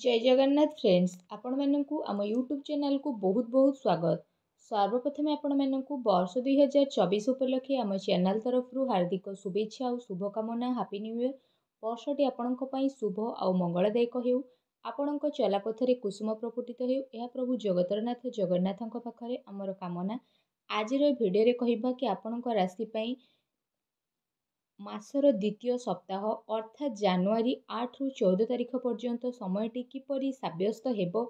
ଜୟ Jagannath friends ଆପଣମାନଙ୍କୁ ଆମ YouTube ଚ୍ୟାନେଲ୍କୁ ବହୁତ ବହୁତ ସ୍ୱାଗତ ସର୍ବପ୍ରଥମେ ଆପଣମାନଙ୍କୁ ବର୍ଷ ଦୁଇହଜାର ଚବିଶ ଉପଲକ୍ଷେ ଆମ ଚ୍ୟାନେଲ୍ ତରଫରୁ ହାର୍ଦ୍ଦିକ ଶୁଭେଚ୍ଛା ଆଉ ଶୁଭକାମନା ହାପି ନ୍ୟୁ ଇୟର୍ ବର୍ଷଟି ଆପଣଙ୍କ ପାଇଁ ଶୁଭ ଆଉ ମଙ୍ଗଳଦାୟକ ହେଉ ଆପଣଙ୍କ ଚଲାପଥରେ କୁସୁମ ପ୍ରଫୁଟିତ ହେଉ ଏହା ପ୍ରଭୁ ଜଗତରନାଥ ଜଗନ୍ନାଥଙ୍କ ପାଖରେ ଆମର କାମନା ଆଜିର ଭିଡ଼ିଓରେ କହିବା କି ଆପଣଙ୍କ ରାଶି ପାଇଁ ମାସର ଦ୍ୱିତୀୟ ସପ୍ତାହ ଅର୍ଥାତ୍ ଜାନୁଆରୀ ଆଠରୁ ଚଉଦ ତାରିଖ ପର୍ଯ୍ୟନ୍ତ ସମୟଟି କିପରି ସାବ୍ୟସ୍ତ ହେବ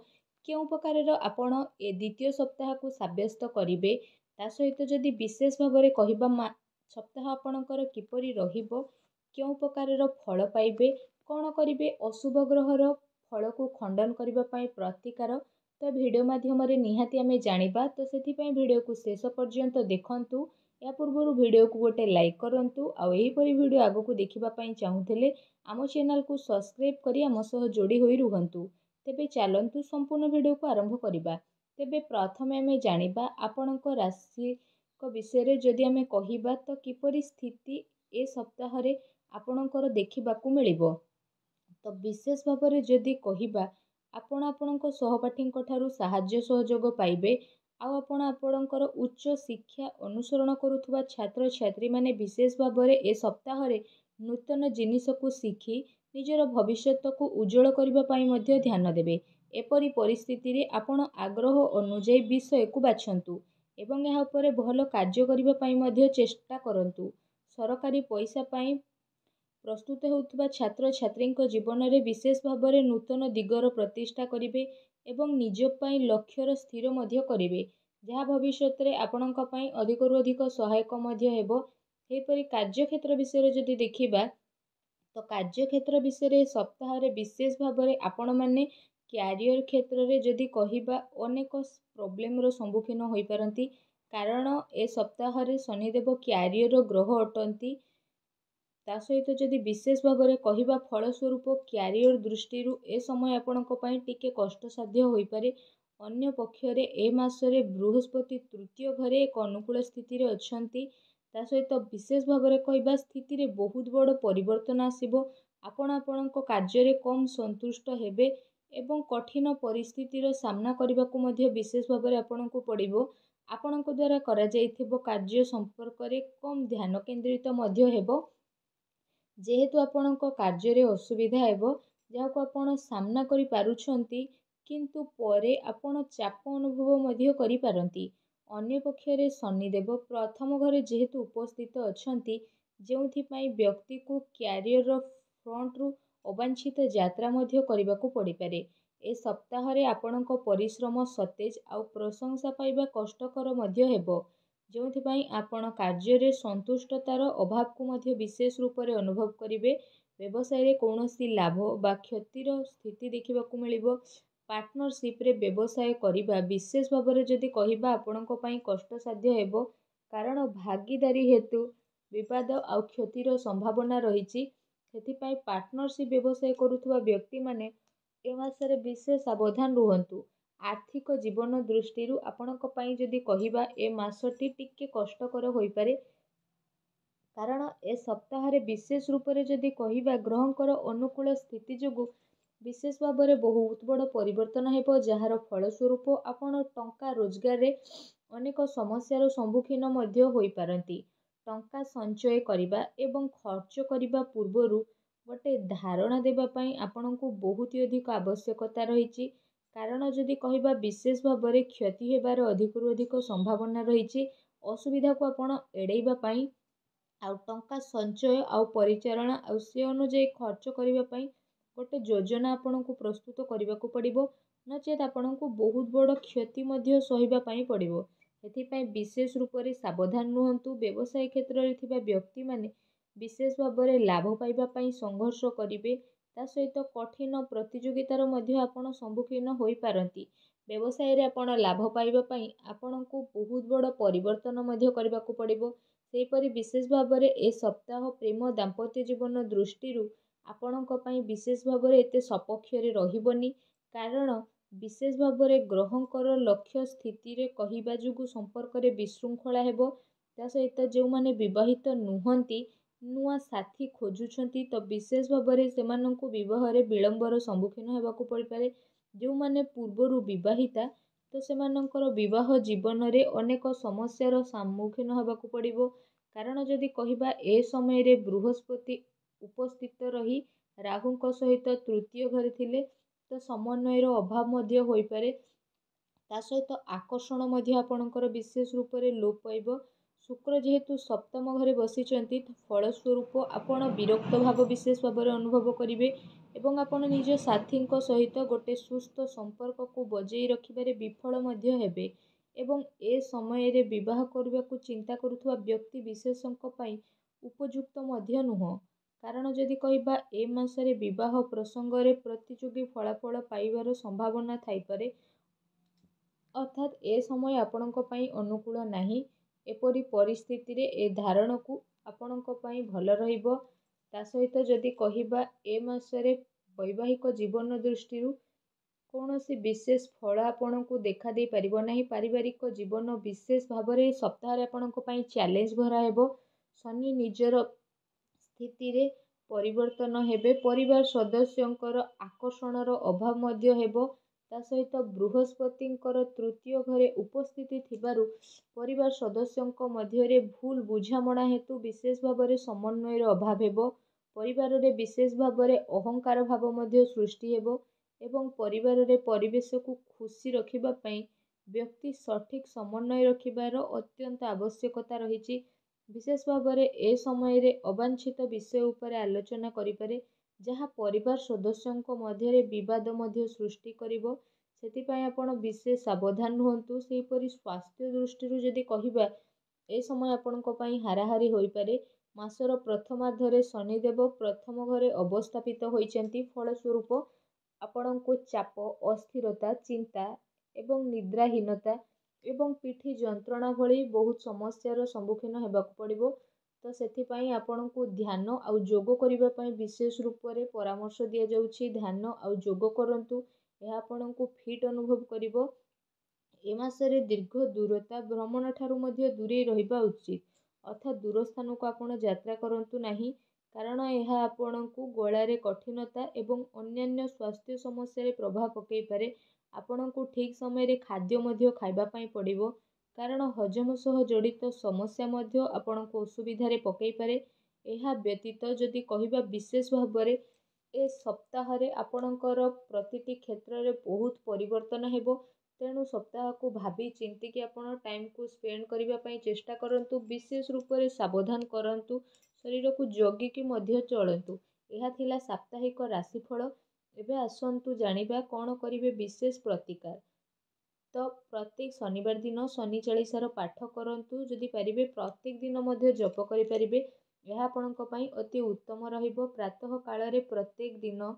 କେଉଁ ପ୍ରକାରର ଆପଣ ଏ ଦ୍ୱିତୀୟ ସପ୍ତାହକୁ ସାବ୍ୟସ୍ତ କରିବେ ତା ସହିତ ଯଦି ବିଶେଷ ଭାବରେ କହିବା ମା ସପ୍ତାହ ଆପଣଙ୍କର କିପରି ରହିବ କେଉଁ ପ୍ରକାରର ଫଳ ପାଇବେ କ'ଣ କରିବେ ଅଶୁଭ ଗ୍ରହର ଫଳକୁ ଖଣ୍ଡନ କରିବା ପାଇଁ ପ୍ରତିକାର ତ ଭିଡ଼ିଓ ମାଧ୍ୟମରେ ନିହାତି ଆମେ ଜାଣିବା ତ ସେଥିପାଇଁ ଭିଡ଼ିଓକୁ ଶେଷ ପର୍ଯ୍ୟନ୍ତ ଦେଖନ୍ତୁ ଏହା ପୂର୍ବରୁ ଭିଡ଼ିଓକୁ ଗୋଟେ ଲାଇକ୍ କରନ୍ତୁ ଆଉ ଏହିପରି ଭିଡ଼ିଓ ଆଗକୁ ଦେଖିବା ପାଇଁ ଚାହୁଁଥିଲେ ଆମ ଚ୍ୟାନେଲକୁ ସବସ୍କ୍ରାଇବ୍ କରି ଆମ ସହ ଯୋଡ଼ି ହୋଇ ରୁହନ୍ତୁ ତେବେ ଚାଲନ୍ତୁ ସମ୍ପୂର୍ଣ୍ଣ ଭିଡ଼ିଓକୁ ଆରମ୍ଭ କରିବା ତେବେ ପ୍ରଥମେ ଆମେ ଜାଣିବା ଆପଣଙ୍କ ରାଶିଙ୍କ ବିଷୟରେ ଯଦି ଆମେ କହିବା ତ କିପରି ସ୍ଥିତି ଏ ସପ୍ତାହରେ ଆପଣଙ୍କର ଦେଖିବାକୁ ମିଳିବ ତ ବିଶେଷ ଭାବରେ ଯଦି କହିବା ଆପଣ ଆପଣଙ୍କ ସହପାଠୀଙ୍କ ଠାରୁ ସାହାଯ୍ୟ ସହଯୋଗ ପାଇବେ ଆଉ ଆପଣ ଆପଣଙ୍କର ଉଚ୍ଚ ଶିକ୍ଷା ଅନୁସରଣ କରୁଥିବା ଛାତ୍ରଛାତ୍ରୀମାନେ ବିଶେଷ ଭାବରେ ଏ ସପ୍ତାହରେ ନୂତନ ଜିନିଷକୁ ଶିଖି ନିଜର ଭବିଷ୍ୟତକୁ ଉଜ୍ଜଳ କରିବା ପାଇଁ ମଧ୍ୟ ଧ୍ୟାନ ଦେବେ ଏପରି ପରିସ୍ଥିତିରେ ଆପଣ ଆଗ୍ରହ ଅନୁଯାୟୀ ବିଷୟକୁ ବାଛନ୍ତୁ ଏବଂ ଏହା ଉପରେ ଭଲ କାର୍ଯ୍ୟ କରିବା ପାଇଁ ମଧ୍ୟ ଚେଷ୍ଟା କରନ୍ତୁ ସରକାରୀ ପଇସା ପାଇଁ ପ୍ରସ୍ତୁତ ହେଉଥିବା ଛାତ୍ରଛାତ୍ରୀଙ୍କ ଜୀବନରେ ବିଶେଷ ଭାବରେ ନୂତନ ଦିଗର ପ୍ରତିଷ୍ଠା କରିବେ ଏବଂ ନିଜ ପାଇଁ ଲକ୍ଷ୍ୟର ସ୍ଥିର ମଧ୍ୟ କରିବେ ଯାହା ଭବିଷ୍ୟତରେ ଆପଣଙ୍କ ପାଇଁ ଅଧିକରୁ ଅଧିକ ସହାୟକ ମଧ୍ୟ ହେବ ସେହିପରି କାର୍ଯ୍ୟକ୍ଷେତ୍ର ବିଷୟରେ ଯଦି ଦେଖିବା ତ କାର୍ଯ୍ୟକ୍ଷେତ୍ର ବିଷୟରେ ସପ୍ତାହରେ ବିଶେଷ ଭାବରେ ଆପଣମାନେ କ୍ୟାରିୟର କ୍ଷେତ୍ରରେ ଯଦି କହିବା ଅନେକ ପ୍ରୋବ୍ଲେମର ସମ୍ମୁଖୀନ ହୋଇପାରନ୍ତି କାରଣ ଏ ସପ୍ତାହରେ ଶନିଦେବ କ୍ୟାରିୟରର ଗ୍ରହ ଅଟନ୍ତି ତା ସହିତ ଯଦି ବିଶେଷ ଭାବରେ କହିବା ଫଳସ୍ୱରୂପ କ୍ୟାରିୟର ଦୃଷ୍ଟିରୁ ଏ ସମୟ ଆପଣଙ୍କ ପାଇଁ ଟିକେ କଷ୍ଟସାଧ୍ୟ ହୋଇପାରେ ଅନ୍ୟ ପକ୍ଷରେ ଏ ମାସରେ ବୃହସ୍ପତି ତୃତୀୟ ଘରେ ଏକ ଅନୁକୂଳ ସ୍ଥିତିରେ ଅଛନ୍ତି ତା ସହିତ ବିଶେଷ ଭାବରେ କହିବା ସ୍ଥିତିରେ ବହୁତ ବଡ଼ ପରିବର୍ତ୍ତନ ଆସିବ ଆପଣ ଆପଣଙ୍କ କାର୍ଯ୍ୟରେ କମ୍ ସନ୍ତୁଷ୍ଟ ହେବେ ଏବଂ କଠିନ ପରିସ୍ଥିତିର ସାମ୍ନା କରିବାକୁ ମଧ୍ୟ ବିଶେଷ ଭାବରେ ଆପଣଙ୍କୁ ପଡ଼ିବ ଆପଣଙ୍କ ଦ୍ୱାରା କରାଯାଇଥିବା କାର୍ଯ୍ୟ ସମ୍ପର୍କରେ କମ୍ ଧ୍ୟାନ କେନ୍ଦ୍ରିତ ମଧ୍ୟ ହେବ ଯେହେତୁ ଆପଣଙ୍କ କାର୍ଯ୍ୟରେ ଅସୁବିଧା ହେବ ଯାହାକୁ ଆପଣ ସାମ୍ନା କରିପାରୁଛନ୍ତି କିନ୍ତୁ ପରେ ଆପଣ ଚାପ ଅନୁଭବ ମଧ୍ୟ କରିପାରନ୍ତି ଅନ୍ୟପକ୍ଷରେ ଶନିଦେବ ପ୍ରଥମ ଘରେ ଯେହେତୁ ଉପସ୍ଥିତ ଅଛନ୍ତି ଯେଉଁଥିପାଇଁ ବ୍ୟକ୍ତିକୁ କ୍ୟାରିଅରର ଫ୍ରଣ୍ଟରୁ ଅବାଞ୍ଛିତ ଯାତ୍ରା ମଧ୍ୟ କରିବାକୁ ପଡ଼ିପାରେ ଏ ସପ୍ତାହରେ ଆପଣଙ୍କ ପରିଶ୍ରମ ସତେଜ ଆଉ ପ୍ରଶଂସା ପାଇବା କଷ୍ଟକର ମଧ୍ୟ ହେବ ଯେଉଁଥିପାଇଁ ଆପଣ କାର୍ଯ୍ୟରେ ସନ୍ତୁଷ୍ଟତାର ଅଭାବକୁ ମଧ୍ୟ ବିଶେଷ ରୂପରେ ଅନୁଭବ କରିବେ ବ୍ୟବସାୟରେ କୌଣସି ଲାଭ ବା କ୍ଷତିର ସ୍ଥିତି ଦେଖିବାକୁ ମିଳିବ ପାର୍ଟନରସିପ୍ରେ ବ୍ୟବସାୟ କରିବା ବିଶେଷ ଭାବରେ ଯଦି କହିବା ଆପଣଙ୍କ ପାଇଁ କଷ୍ଟସାଧ୍ୟ ହେବ କାରଣ ଭାଗିଦାରୀ ହେତୁ ବିବାଦ ଆଉ କ୍ଷତିର ସମ୍ଭାବନା ରହିଛି ସେଥିପାଇଁ ପାର୍ଟନରସିପ୍ ବ୍ୟବସାୟ କରୁଥିବା ବ୍ୟକ୍ତିମାନେ ଏ ମାସରେ ବିଶେଷ ସାବଧାନ ରୁହନ୍ତୁ ଆର୍ଥିକ ଜୀବନ ଦୃଷ୍ଟିରୁ ଆପଣଙ୍କ ପାଇଁ ଯଦି କହିବା ଏ ମାସଟି ଟିକେ କଷ୍ଟକର ହୋଇପାରେ କାରଣ ଏ ସପ୍ତାହରେ ବିଶେଷ ରୂପରେ ଯଦି କହିବା ଗ୍ରହଙ୍କର ଅନୁକୂଳ ସ୍ଥିତି ଯୋଗୁଁ ବିଶେଷ ଭାବରେ ବହୁତ ବଡ଼ ପରିବର୍ତ୍ତନ ହେବ ଯାହାର ଫଳସ୍ୱରୂପ ଆପଣ ଟଙ୍କା ରୋଜଗାରରେ ଅନେକ ସମସ୍ୟାର ସମ୍ମୁଖୀନ ମଧ୍ୟ ହୋଇପାରନ୍ତି ଟଙ୍କା ସଞ୍ଚୟ କରିବା ଏବଂ ଖର୍ଚ୍ଚ କରିବା ପୂର୍ବରୁ ଗୋଟେ ଧାରଣା ଦେବା ପାଇଁ ଆପଣଙ୍କୁ ବହୁତ ଅଧିକ ଆବଶ୍ୟକତା ରହିଛି କାରଣ ଯଦି କହିବା ବିଶେଷ ଭାବରେ କ୍ଷତି ହେବାର ଅଧିକରୁ ଅଧିକ ସମ୍ଭାବନା ରହିଛି ଅସୁବିଧାକୁ ଆପଣ ଏଡ଼େଇବା ପାଇଁ ଆଉ ଟଙ୍କା ସଞ୍ଚୟ ଆଉ ପରିଚାଳନା ଆଉ ସେ ଅନୁଯାୟୀ ଖର୍ଚ୍ଚ କରିବା ପାଇଁ ଗୋଟେ ଯୋଜନା ଆପଣଙ୍କୁ ପ୍ରସ୍ତୁତ କରିବାକୁ ପଡ଼ିବ ନଚେତ୍ ଆପଣଙ୍କୁ ବହୁତ ବଡ଼ କ୍ଷତି ମଧ୍ୟ ସହିବା ପାଇଁ ପଡ଼ିବ ଏଥିପାଇଁ ବିଶେଷ ରୂପରେ ସାବଧାନ ରୁହନ୍ତୁ ବ୍ୟବସାୟ କ୍ଷେତ୍ରରେ ଥିବା ବ୍ୟକ୍ତିମାନେ ବିଶେଷ ଭାବରେ ଲାଭ ପାଇବା ପାଇଁ ସଂଘର୍ଷ କରିବେ ତା ସହିତ କଠିନ ପ୍ରତିଯୋଗିତାର ମଧ୍ୟ ଆପଣ ସମ୍ମୁଖୀନ ହୋଇପାରନ୍ତି ବ୍ୟବସାୟରେ ଆପଣ ଲାଭ ପାଇବା ପାଇଁ ଆପଣଙ୍କୁ ବହୁତ ବଡ଼ ପରିବର୍ତ୍ତନ ମଧ୍ୟ କରିବାକୁ ପଡ଼ିବ ସେହିପରି ବିଶେଷ ଭାବରେ ଏ ସପ୍ତାହ ପ୍ରେମ ଦାମ୍ପତ୍ୟ ଜୀବନ ଦୃଷ୍ଟିରୁ ଆପଣଙ୍କ ପାଇଁ ବିଶେଷ ଭାବରେ ଏତେ ସପକ୍ଷରେ ରହିବନି କାରଣ ବିଶେଷ ଭାବରେ ଗ୍ରହଙ୍କର ଲକ୍ଷ୍ୟ ସ୍ଥିତିରେ କହିବା ଯୋଗୁଁ ସମ୍ପର୍କରେ ବିଶୃଙ୍ଖଳା ହେବ ତା ସହିତ ଯେଉଁମାନେ ବିବାହିତ ନୁହନ୍ତି ନୂଆ ସାଥୀ ଖୋଜୁଛନ୍ତି ତ ବିଶେଷ ଭାବରେ ସେମାନଙ୍କୁ ବିବାହରେ ବିଳମ୍ବର ସମ୍ମୁଖୀନ ହେବାକୁ ପଡ଼ିପାରେ ଯେଉଁମାନେ ପୂର୍ବରୁ ବିବାହିତା ତ ସେମାନଙ୍କର ବିବାହ ଜୀବନରେ ଅନେକ ସମସ୍ୟାର ସମ୍ମୁଖୀନ ହେବାକୁ ପଡ଼ିବ କାରଣ ଯଦି କହିବା ଏ ସମୟରେ ବୃହସ୍ପତି ଉପସ୍ଥିତ ରହି ରାହୁଙ୍କ ସହିତ ତୃତୀୟ ଘରେ ଥିଲେ ତ ସମନ୍ୱୟର ଅଭାବ ମଧ୍ୟ ହୋଇପାରେ ତା ସହିତ ଆକର୍ଷଣ ମଧ୍ୟ ଆପଣଙ୍କର ବିଶେଷ ରୂପରେ ଲୋପ ପାଇବ ଶୁକ୍ର ଯେହେତୁ ସପ୍ତମ ଘରେ ବସିଛନ୍ତି ଫଳସ୍ୱରୂପ ଆପଣ ବିରକ୍ତ ଭାବ ବିଶେଷ ଭାବରେ ଅନୁଭବ କରିବେ ଏବଂ ଆପଣ ନିଜ ସାଥୀଙ୍କ ସହିତ ଗୋଟେ ସୁସ୍ଥ ସମ୍ପର୍କକୁ ବଜେଇ ରଖିବାରେ ବିଫଳ ମଧ୍ୟ ହେବେ ଏବଂ ଏ ସମୟରେ ବିବାହ କରିବାକୁ ଚିନ୍ତା କରୁଥିବା ବ୍ୟକ୍ତି ବିଶେଷଙ୍କ ପାଇଁ ଉପଯୁକ୍ତ ମଧ୍ୟ ନୁହଁ କାରଣ ଯଦି କହିବା ଏ ମାସରେ ବିବାହ ପ୍ରସଙ୍ଗରେ ପ୍ରତିଯୋଗୀ ଫଳାଫଳ ପାଇବାର ସମ୍ଭାବନା ଥାଇପାରେ ଅର୍ଥାତ୍ ଏ ସମୟ ଆପଣଙ୍କ ପାଇଁ ଅନୁକୂଳ ନାହିଁ ଏପରି ପରିସ୍ଥିତିରେ ଏ ଧାରଣକୁ ଆପଣଙ୍କ ପାଇଁ ଭଲ ରହିବ ତା ସହିତ ଯଦି କହିବା ଏ ମାସରେ ବୈବାହିକ ଜୀବନ ଦୃଷ୍ଟିରୁ କୌଣସି ବିଶେଷ ଫଳ ଆପଣଙ୍କୁ ଦେଖାଦେଇ ପାରିବ ନାହିଁ ପାରିବାରିକ ଜୀବନ ବିଶେଷ ଭାବରେ ସପ୍ତାହରେ ଆପଣଙ୍କ ପାଇଁ ଚ୍ୟାଲେଞ୍ଜ ଭରା ହେବ ଶନି ନିଜର ସ୍ଥିତିରେ ପରିବର୍ତ୍ତନ ହେବେ ପରିବାର ସଦସ୍ୟଙ୍କର ଆକର୍ଷଣର ଅଭାବ ମଧ୍ୟ ହେବ ତା ସହିତ ବୃହସ୍ପତିଙ୍କର ତୃତୀୟ ଘରେ ଉପସ୍ଥିତି ଥିବାରୁ ପରିବାର ସଦସ୍ୟଙ୍କ ମଧ୍ୟରେ ଭୁଲ ବୁଝାମଣା ହେତୁ ବିଶେଷ ଭାବରେ ସମନ୍ୱୟର ଅଭାବ ହେବ ପରିବାରରେ ବିଶେଷ ଭାବରେ ଅହଂକାର ଭାବ ମଧ୍ୟ ସୃଷ୍ଟି ହେବ ଏବଂ ପରିବାରରେ ପରିବେଶକୁ ଖୁସି ରଖିବା ପାଇଁ ବ୍ୟକ୍ତି ସଠିକ୍ ସମନ୍ୱୟ ରଖିବାର ଅତ୍ୟନ୍ତ ଆବଶ୍ୟକତା ରହିଛି ବିଶେଷ ଭାବରେ ଏ ସମୟରେ ଅବାଞ୍ଛିତ ବିଷୟ ଉପରେ ଆଲୋଚନା କରିପାରେ ଯାହା ପରିବାର ସଦସ୍ୟଙ୍କ ମଧ୍ୟରେ ବିବାଦ ମଧ୍ୟ ସୃଷ୍ଟି କରିବ ସେଥିପାଇଁ ଆପଣ ବିଶେଷ ସାବଧାନ ରୁହନ୍ତୁ ସେହିପରି ସ୍ୱାସ୍ଥ୍ୟ ଦୃଷ୍ଟିରୁ ଯଦି କହିବା ଏ ସମୟ ଆପଣଙ୍କ ପାଇଁ ହାରାହାରି ହୋଇପାରେ ମାସର ପ୍ରଥମାର୍ଦ୍ଧରେ ଶନିଦେବ ପ୍ରଥମ ଘରେ ଅବସ୍ଥାପିତ ହୋଇଛନ୍ତି ଫଳସ୍ୱରୂପ ଆପଣଙ୍କୁ ଚାପ ଅସ୍ଥିରତା ଚିନ୍ତା ଏବଂ ନିଦ୍ରାହୀନତା ଏବଂ ପିଠି ଯନ୍ତ୍ରଣା ଭଳି ବହୁତ ସମସ୍ୟାର ସମ୍ମୁଖୀନ ହେବାକୁ ପଡ଼ିବ ତ ସେଥିପାଇଁ ଆପଣଙ୍କୁ ଧ୍ୟାନ ଆଉ ଯୋଗ କରିବା ପାଇଁ ବିଶେଷ ରୂପରେ ପରାମର୍ଶ ଦିଆଯାଉଛି ଧ୍ୟାନ ଆଉ ଯୋଗ କରନ୍ତୁ ଏହା ଆପଣଙ୍କୁ ଫିଟ୍ ଅନୁଭବ କରିବ ଏ ମାସରେ ଦୀର୍ଘ ଦୂରତା ଭ୍ରମଣ ଠାରୁ ମଧ୍ୟ ଦୂରେଇ ରହିବା ଉଚିତ ଅର୍ଥାତ୍ ଦୂର ସ୍ଥାନକୁ ଆପଣ ଯାତ୍ରା କରନ୍ତୁ ନାହିଁ କାରଣ ଏହା ଆପଣଙ୍କୁ ଗଳାରେ କଠିନତା ଏବଂ ଅନ୍ୟାନ୍ୟ ସ୍ୱାସ୍ଥ୍ୟ ସମସ୍ୟାରେ ପ୍ରଭାବ ପକାଇପାରେ ଆପଣଙ୍କୁ ଠିକ୍ ସମୟରେ ଖାଦ୍ୟ ମଧ୍ୟ ଖାଇବା ପାଇଁ ପଡ଼ିବ କାରଣ ହଜମ ସହ ଜଡ଼ିତ ସମସ୍ୟା ମଧ୍ୟ ଆପଣଙ୍କୁ ଅସୁବିଧାରେ ପକାଇପାରେ ଏହା ବ୍ୟତୀତ ଯଦି କହିବା ବିଶେଷ ଭାବରେ ଏ ସପ୍ତାହରେ ଆପଣଙ୍କର ପ୍ରତିଟି କ୍ଷେତ୍ରରେ ବହୁତ ପରିବର୍ତ୍ତନ ହେବ ତେଣୁ ସପ୍ତାହକୁ ଭାବି ଚିନ୍ତିକି ଆପଣ ଟାଇମ୍କୁ ସ୍ପେଣ୍ଡ କରିବା ପାଇଁ ଚେଷ୍ଟା କରନ୍ତୁ ବିଶେଷ ରୂପରେ ସାବଧାନ କରନ୍ତୁ ଶରୀରକୁ ଜଗିକି ମଧ୍ୟ ଚଳନ୍ତୁ ଏହା ଥିଲା ସାପ୍ତାହିକ ରାଶିଫଳ ଏବେ ଆସନ୍ତୁ ଜାଣିବା କ'ଣ କରିବେ ବିଶେଷ ପ୍ରତିକାର ତ ପ୍ରତ୍ୟେକ ଶନିବାର ଦିନ ଶନି ଚାଳିଶାର ପାଠ କରନ୍ତୁ ଯଦି ପାରିବେ ପ୍ରତ୍ୟେକ ଦିନ ମଧ୍ୟ ଜପ କରିପାରିବେ ଏହା ଆପଣଙ୍କ ପାଇଁ ଅତି ଉତ୍ତମ ରହିବ ପ୍ରାତଃ କାଳରେ ପ୍ରତ୍ୟେକ ଦିନ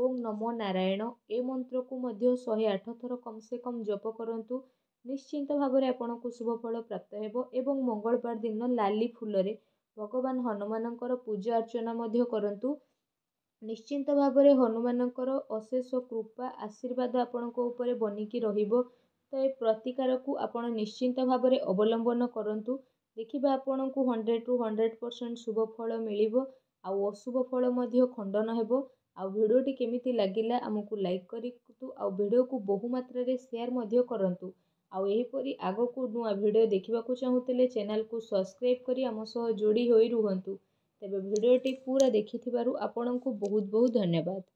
ଓମ୍ ନମୋ ନାରାୟଣ ଏ ମନ୍ତ୍ରକୁ ମଧ୍ୟ ଶହେ ଆଠ ଥର କମ୍ ସେ କମ୍ ଜପ କରନ୍ତୁ ନିଶ୍ଚିନ୍ତ ଭାବରେ ଆପଣଙ୍କୁ ଶୁଭଫଳ ପ୍ରାପ୍ତ ହେବ ଏବଂ ମଙ୍ଗଳବାର ଦିନ ଲାଲି ଫୁଲରେ ଭଗବାନ ହନୁମାନଙ୍କର ପୂଜା ଅର୍ଚ୍ଚନା ମଧ୍ୟ କରନ୍ତୁ ନିଶ୍ଚିନ୍ତ ଭାବରେ ହନୁମାନଙ୍କର ଅଶେଷ କୃପା ଆଶୀର୍ବାଦ ଆପଣଙ୍କ ଉପରେ ବନିକି ରହିବ ତ ଏ ପ୍ରତିକାରକୁ ଆପଣ ନିଶ୍ଚିନ୍ତ ଭାବରେ ଅବଲମ୍ବନ କରନ୍ତୁ ଦେଖିବା ଆପଣଙ୍କୁ ହଣ୍ଡ୍ରେଡ଼ ଟୁ ହଣ୍ଡ୍ରେଡ଼ ପରସେଣ୍ଟ ଶୁଭ ଫଳ ମିଳିବ ଆଉ ଅଶୁଭ ଫଳ ମଧ୍ୟ ଖଣ୍ଡନ ହେବ ଆଉ ଭିଡ଼ିଓଟି କେମିତି ଲାଗିଲା ଆମକୁ ଲାଇକ୍ କରନ୍ତୁ ଆଉ ଭିଡ଼ିଓକୁ ବହୁମାତ୍ରାରେ ସେୟାର ମଧ୍ୟ କରନ୍ତୁ ଆଉ ଏହିପରି ଆଗକୁ ନୂଆ ଭିଡ଼ିଓ ଦେଖିବାକୁ ଚାହୁଁଥିଲେ ଚ୍ୟାନେଲକୁ ସବସ୍କ୍ରାଇବ୍ କରି ଆମ ସହ ଯୋଡ଼ି ହୋଇ ରୁହନ୍ତୁ ତେବେ ଭିଡ଼ିଓଟି ପୁରା ଦେଖିଥିବାରୁ ଆପଣଙ୍କୁ ବହୁତ ବହୁତ ଧନ୍ୟବାଦ